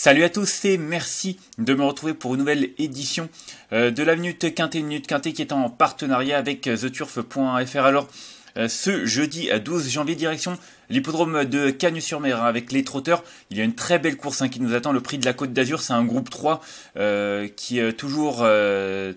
Salut à tous et merci de me retrouver pour une nouvelle édition euh, de la Minute une Minute Quintée qui est en partenariat avec euh, theturf.fr. Alors, euh, ce jeudi 12 janvier, direction l'hippodrome de Cagnes-sur-Mer hein, avec les trotteurs. Il y a une très belle course hein, qui nous attend. Le prix de la Côte d'Azur, c'est un groupe 3 qui est toujours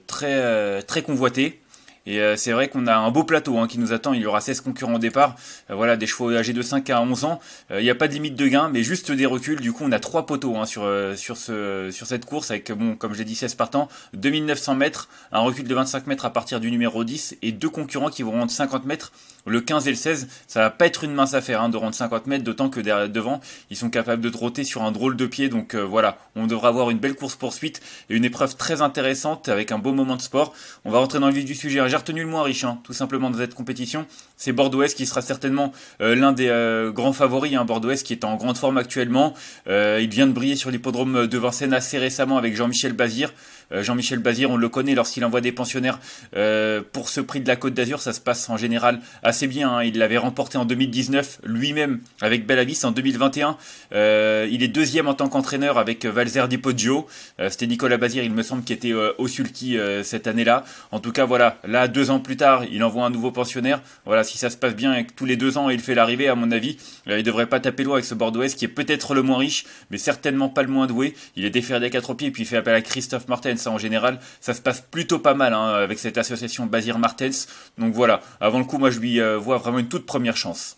très, très convoité. Et euh, c'est vrai qu'on a un beau plateau hein, qui nous attend. Il y aura 16 concurrents au départ. Euh, voilà, des chevaux âgés de 5 à 11 ans. Euh, il n'y a pas de limite de gain, mais juste des reculs. Du coup, on a trois poteaux hein, sur sur ce sur cette course avec bon, comme j'ai dit, 16 partants, 2900 mètres, un recul de 25 mètres à partir du numéro 10 et deux concurrents qui vont rendre 50 mètres. Le 15 et le 16, ça va pas être une mince affaire hein, de rendre 50 mètres, d'autant que derrière, devant, ils sont capables de trotter sur un drôle de pied. Donc voilà, on devra avoir une belle course poursuite et une épreuve très intéressante avec un beau moment de sport. On va rentrer dans le vif du sujet j'ai retenu le moins hein, riche, tout simplement, dans cette compétition. C'est bordeaux qui sera certainement euh, l'un des euh, grands favoris. bordeaux hein. bordeaux qui est en grande forme actuellement. Euh, il vient de briller sur l'hippodrome de Vincennes assez récemment avec Jean-Michel Bazir. Euh, Jean-Michel Bazir, on le connaît lorsqu'il envoie des pensionnaires euh, pour ce prix de la Côte d'Azur, ça se passe en général assez bien. Hein. Il l'avait remporté en 2019 lui-même avec Bellavis en 2021. Euh, il est deuxième en tant qu'entraîneur avec Valzer Di Poggio. C'était Nicolas Bazir, il me semble, qui était au sulky cette année-là. En tout cas, voilà, là, deux ans plus tard, il envoie un nouveau pensionnaire. Voilà, si ça se passe bien avec tous les deux ans, il fait l'arrivée, à mon avis, il ne devrait pas taper loin avec ce Bordeaux qui est peut-être le moins riche, mais certainement pas le moins doué. Il est déféré des quatre pieds, puis il fait appel à Christophe Martens, en général, ça se passe plutôt pas mal hein, avec cette association Bazir Martens. Donc voilà, avant le coup, moi je lui euh, vois vraiment une toute première chance.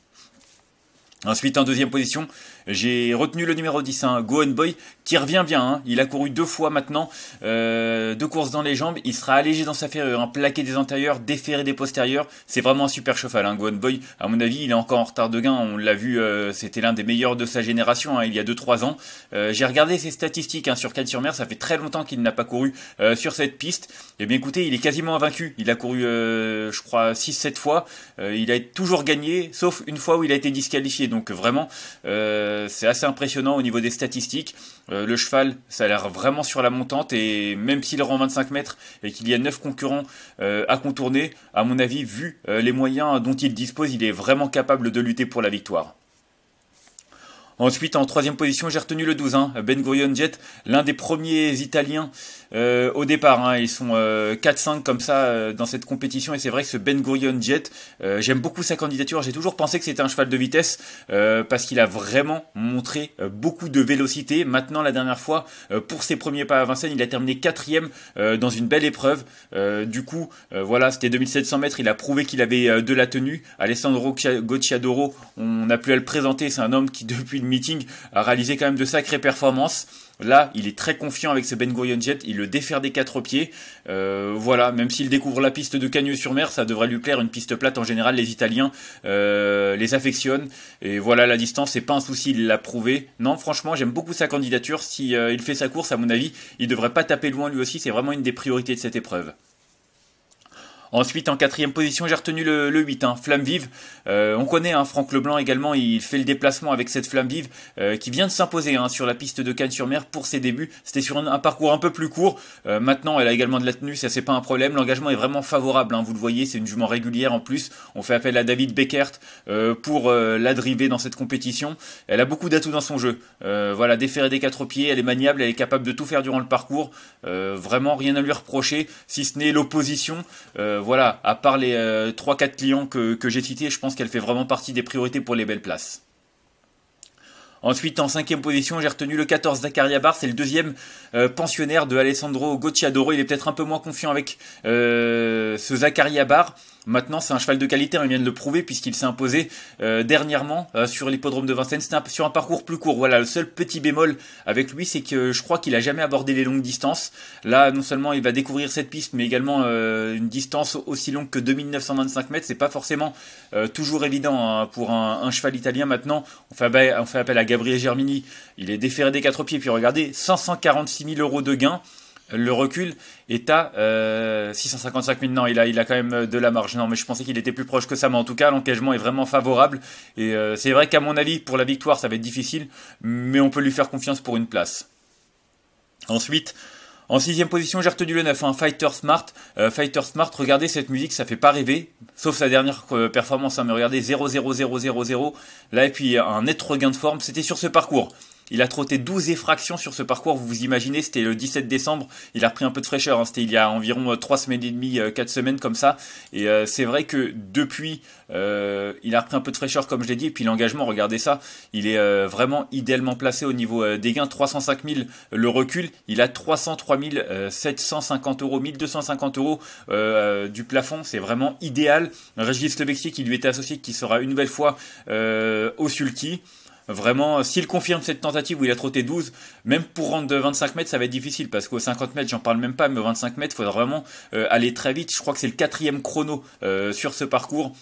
Ensuite, en deuxième position, j'ai retenu le numéro 10, hein, Gohan Boy, qui revient bien. Hein. Il a couru deux fois maintenant, euh, deux courses dans les jambes. Il sera allégé dans sa ferrure, un hein. plaqué des antérieurs, déferré des postérieurs. C'est vraiment un super cheval, hein, Gohan Boy. À mon avis, il est encore en retard de gain. On l'a vu, euh, c'était l'un des meilleurs de sa génération hein, il y a 2-3 ans. Euh, j'ai regardé ses statistiques sur 4 sur mer Ça fait très longtemps qu'il n'a pas couru euh, sur cette piste. Et eh bien écoutez, il est quasiment invaincu. Il a couru, je crois, 6-7 fois. il a toujours gagné, sauf une fois où il a été disqualifié. Donc vraiment... Euh, euh, c'est assez impressionnant au niveau des statistiques. Euh, le cheval, ça a l'air vraiment sur la montante et même s'il rend 25 mètres et qu'il y a 9 concurrents euh, à contourner, à mon avis, vu les moyens dont il dispose, il est vraiment capable de lutter pour la victoire. Ensuite, en troisième position, j'ai retenu le 12, hein. Ben Gurion Jet, l'un des premiers Italiens euh, au départ. Hein. ils sont 4-5 euh, comme ça euh, dans cette compétition et c'est vrai que ce Ben Gurion Jet, j'aime beaucoup sa candidature. J'ai toujours pensé que c'était un cheval de vitesse parce qu'il a vraiment montré beaucoup de vélocité. Maintenant, la dernière fois, pour ses premiers pas à Vincennes, il a terminé quatrième dans une belle épreuve. du coup, voilà, c'était 2700 mètres. Il a prouvé qu'il avait de la tenue. Alessandro Gocciadoro, on a pu à le présenter. C'est un homme qui depuis Meeting a réalisé quand même de sacrées performances. Là, il est très confiant avec ce Ben Gurion Jet, il le défère des quatre pieds. Euh, voilà, même s'il découvre la piste de Cagneux-sur-Mer, ça devrait lui plaire. Une piste plate, en général, les Italiens euh, les affectionnent. Et voilà, la distance, c'est pas un souci, il l'a prouvé. Non, franchement, j'aime beaucoup sa candidature. Si euh, il fait sa course, à mon avis, il devrait pas taper loin lui aussi. C'est vraiment une des priorités de cette épreuve. Ensuite, en quatrième position, j'ai retenu le, 8, hein, Flamme Vive. Euh, on connaît hein, Franck Leblanc également, il fait le déplacement avec cette Flamme Vive euh, qui vient de s'imposer hein, sur la piste de Cannes-sur-Mer pour ses débuts. C'était sur un, parcours un peu plus court. Euh, maintenant, elle a également de la tenue, ça c'est pas un problème. L'engagement est vraiment favorable, hein, vous le voyez, c'est une jument régulière en plus. On fait appel à David Beckert pour la driver dans cette compétition. Elle a beaucoup d'atouts dans son jeu. voilà, déférée des quatre pieds, elle est maniable, elle est capable de tout faire durant le parcours. vraiment, rien à lui reprocher, si ce n'est l'opposition voilà, à part les 3-4 euh, clients que, j'ai cités, je pense qu'elle fait vraiment partie des priorités pour les belles places. Ensuite, en cinquième position, j'ai retenu le 14 Zakaria Bar, c'est le deuxième euh, pensionnaire de Alessandro Gocciadoro. Il est peut-être un peu moins confiant avec euh, ce Zakaria Bar. Maintenant, c'est un cheval de qualité, on hein, vient de le prouver puisqu'il s'est imposé euh, dernièrement euh, sur l'hippodrome de Vincennes. C'était sur un parcours plus court. Voilà, le seul petit bémol avec lui, c'est que je crois qu'il a jamais abordé les longues distances. Là, non seulement il va découvrir cette piste, mais également euh, une distance aussi longue que 2925 mètres. C'est pas forcément toujours évident hein, pour un, cheval italien. Maintenant, on fait, appel, on fait appel à Gabriel Germini. Il est déféré des quatre pieds. Puis regardez, 546 000 euros de gains le recul est à 655 euh, 000. Non, il a, il a quand même euh, de la marge. Non, mais je pensais qu'il était plus proche que ça. Mais en tout cas, l'engagement est vraiment favorable. Et euh, c'est vrai qu'à mon avis, pour la victoire, ça va être difficile. Mais on peut lui faire confiance pour une place. Ensuite, en sixième position, j'ai retenu le 9, un hein, Fighter Smart. Fighter Smart, regardez cette musique, ça fait pas rêver. Sauf sa dernière performance, hein, mais regardez 0 Là, et puis un net regain de forme, c'était sur ce parcours. Il a trotté 12 effractions sur ce parcours, vous vous imaginez, c'était le 17 décembre, il a repris un peu de fraîcheur, hein. c'était il y a environ 3 euh, semaines et demie, 4 euh, semaines comme ça, et euh, c'est vrai que depuis, il a repris un peu de fraîcheur comme je l'ai dit, et puis l'engagement, regardez ça, il est vraiment idéalement placé au niveau des gains, 305 000 le recul, il a 303 750 euros, 1250 euros du plafond, c'est vraiment idéal. Régis Lebexier qui lui était associé, qui sera une nouvelle fois au Sulky. Vraiment, s'il confirme cette tentative où il a trotté 12, même pour rendre de 25 mètres, ça va être difficile parce qu'au 50 mètres, j'en parle même pas, mais au 25 mètres, il faudra vraiment euh, aller très vite. Je crois que c'est le quatrième chrono euh, sur ce parcours.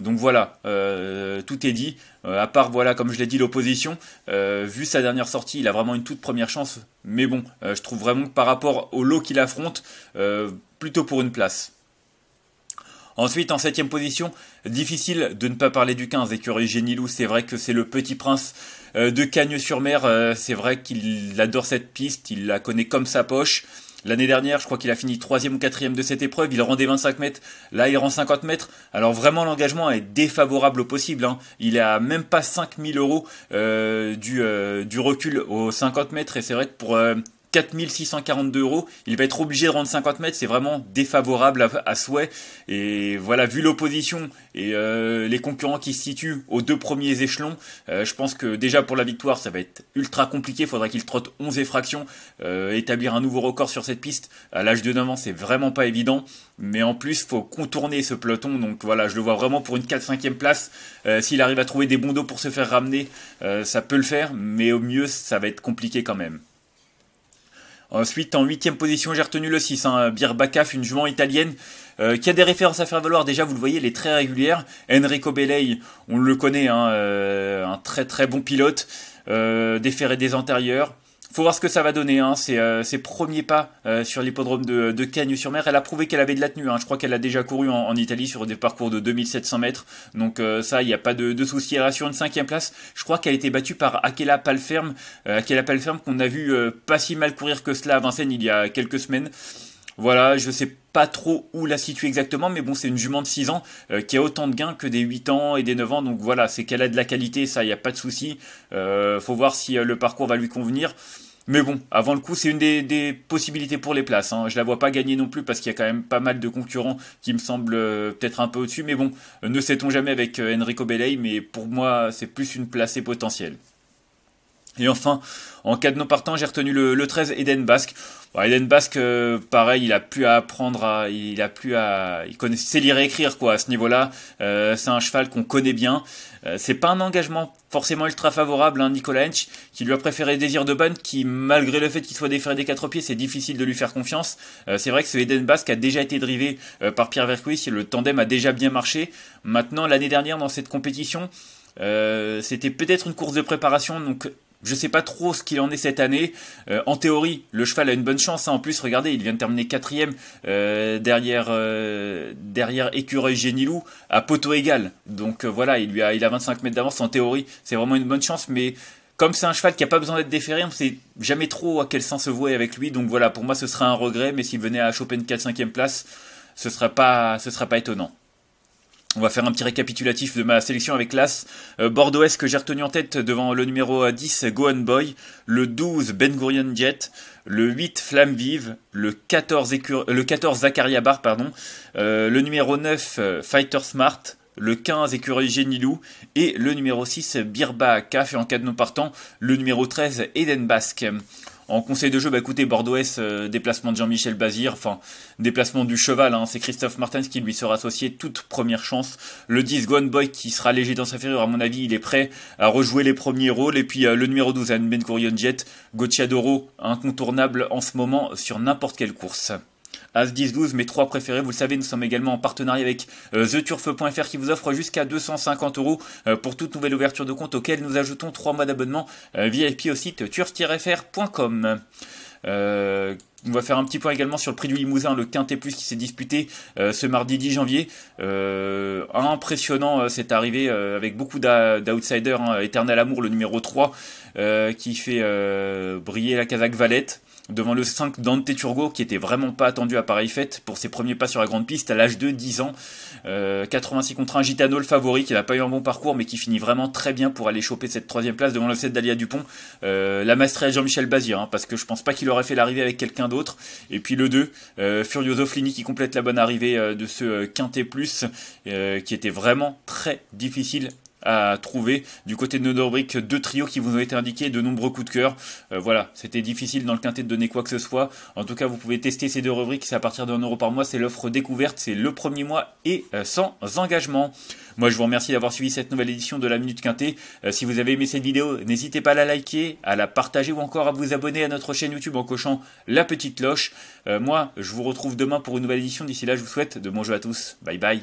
Donc voilà, euh, tout est dit. à part, voilà, comme je l'ai dit, l'opposition, vu sa dernière sortie, il a vraiment une toute première chance. Mais bon, je trouve vraiment que par rapport au lot qu'il affronte, plutôt pour une place. Ensuite, en septième position, difficile de ne pas parler du 15, écurie Génilou. C'est vrai que c'est le petit prince euh, de Cagnes-sur-Mer. Euh, c'est vrai qu'il adore cette piste, il la connaît comme sa poche. L'année dernière, je crois qu'il a fini troisième ou quatrième de cette épreuve. Il rendait 25 mètres. Là, il rend 50 mètres. Alors vraiment, l'engagement est défavorable au possible. Hein. Il est même pas 5000 euros euh, du, du recul aux 50 mètres. Et c'est vrai que pour 4642 euros. Il va être obligé de rendre 50 mètres. C'est vraiment défavorable à, souhait. Et voilà, vu l'opposition et euh, les concurrents qui se situent aux deux premiers échelons, euh, je pense que déjà pour la victoire, ça va être ultra compliqué. Il faudra qu'il trotte 11 effractions. Euh, établir un nouveau record sur cette piste à l'âge de 9 ans, c'est vraiment pas évident. Mais en plus, faut contourner ce peloton. Donc voilà, je le vois vraiment pour une 4-5e place. S'il arrive à trouver des bons dos pour se faire ramener, ça peut le faire. Mais au mieux, ça va être compliqué quand même. Ensuite, en huitième position, j'ai retenu le 6, hein, Birbacaf, une jument italienne euh, qui a des références à faire valoir. Déjà, vous le voyez, elle est très régulière. Enrico Beley, on le connaît, hein, euh, un très très bon pilote, euh, des des antérieurs faut voir ce que ça va donner. Hein. Ses, ses euh, premiers pas euh, sur l'hippodrome de, de Cagnes-sur-Mer, elle a prouvé qu'elle avait de la tenue. Hein. Je crois qu'elle a déjà couru en, Italie sur des parcours de 2700 mètres. Donc euh, ça, il n'y a pas de, de souci. Elle sur une cinquième place. Je crois qu'elle a été battue par Akela Palferme. Akela Palferme qu'on a vu pas si mal courir que cela à Vincennes il y a quelques semaines. Voilà, je sais pas trop où la situer exactement, mais bon, c'est une jument de 6 ans euh, qui a autant de gains que des 8 ans et des 9 ans. Donc voilà, c'est qu'elle a de la qualité, ça, il n'y a pas de souci. Euh, faut voir si euh, le parcours va lui convenir. Mais bon, avant le coup, c'est une des, possibilités pour les places. Hein. Je la vois pas gagner non plus parce qu'il y a quand même pas mal de concurrents qui me semblent euh, peut-être un peu au-dessus. Mais bon, ne sait-on jamais avec Enrico Beley, mais pour moi, c'est plus une placée potentielle. Et enfin, en cas de non partant, j'ai retenu le, le, 13 Eden Basque. Eden Basque, euh, pareil, il a plus à apprendre, à, il a plus à, il connaît, sait lire et écrire quoi à ce niveau-là. Euh, c'est un cheval qu'on connaît bien. Euh, c'est pas un engagement forcément ultra favorable, hein, Nicolas Hench, qui lui a préféré Désir de Bonne, qui malgré le fait qu'il soit déféré des quatre pieds, c'est difficile de lui faire confiance. c'est vrai que ce Eden Basque a déjà été drivé par Pierre Vercuis, le tandem a déjà bien marché. Maintenant, l'année dernière dans cette compétition. c'était peut-être une course de préparation, donc je sais pas trop ce qu'il en est cette année. Euh, en théorie, le cheval a une bonne chance. Hein. En plus, regardez, il vient de terminer quatrième euh, derrière euh, derrière Écureuil Génilou à poteau égal. Donc voilà, il lui a il a 25 mètres d'avance. En théorie, c'est vraiment une bonne chance, mais comme c'est un cheval qui a pas besoin d'être déféré, on ne sait jamais trop à quel sens se vouer avec lui. Donc voilà, pour moi, ce serait un regret. Mais s'il venait à choper une 4 5 place, ce ne pas ce sera pas étonnant. On va faire un petit récapitulatif de ma sélection avec l'As. Euh, Bordeaux Est que j'ai retenu en tête devant le numéro 10 Gohan Boy, le 12 Ben Gurion Jet, le 8 Flamme Vive, le 14, le Zakaria Bar, pardon, euh, le numéro 9 euh, Fighter Smart, le 15 Écureuil Génilou et le numéro 6 Birba Kaf et en cas de non partant, le numéro 13 Eden Basque. En conseil de jeu, bah écoutez, bordeaux euh, déplacement de Jean-Michel Bazir, enfin, déplacement du cheval, hein, c'est Christophe Martens qui lui sera associé, toute première chance. Le 10, Gone Boy, qui sera léger dans sa ferrure, à mon avis, il est prêt à rejouer les premiers rôles. Et puis euh, le numéro 12, Ben Jet, Gauthier Doro, incontournable en ce moment sur n'importe quelle course. As 10 12 mes trois préférés. Vous le savez, nous sommes également en partenariat avec euh, theturf.fr qui vous offre jusqu'à 250 euros euh, pour toute nouvelle ouverture de compte auquel nous ajoutons 3 mois d'abonnement euh, VIP au site turf-fr.com. On va faire un petit point également sur le prix du Limousin, le Quintet Plus qui s'est disputé euh, ce mardi 10 janvier. Euh, impressionnant euh, cette arrivée avec beaucoup d'outsiders. Éternel hein. Amour, le numéro 3, qui fait briller la Kazakh Valette. Devant le 5, Dante Turgo, qui était vraiment pas attendu à pareille fête pour ses premiers pas sur la grande piste à l'âge de 10 ans. 86 contre 1, Gitano, le favori, qui n'a pas eu un bon parcours, mais qui finit vraiment très bien pour aller choper cette troisième place devant le 7 d'Alia Dupont. la à Jean-Michel Bazir, hein, parce que je pense pas qu'il aurait fait l'arrivée avec quelqu'un d'autres. Et puis le 2, euh, Furioso Flini qui complète la bonne arrivée euh, de ce euh, quintet plus, qui était vraiment très difficile à trouver. Du côté de nos rubriques, deux trios qui vous ont été indiqués, de nombreux coups de cœur. voilà, c'était difficile dans le quintet de donner quoi que ce soit. En tout cas, vous pouvez tester ces deux rubriques, c'est à partir d'un euro par mois, c'est l'offre découverte, c'est le premier mois et sans engagement. Moi, je vous remercie d'avoir suivi cette nouvelle édition de la Minute Quintée. Euh, si vous avez aimé cette vidéo, n'hésitez pas à la liker, à la partager ou encore à vous abonner à notre chaîne YouTube en cochant la petite cloche. Euh, moi, je vous retrouve demain pour une nouvelle édition. D'ici là, je vous souhaite de bons jeux à tous. Bye bye.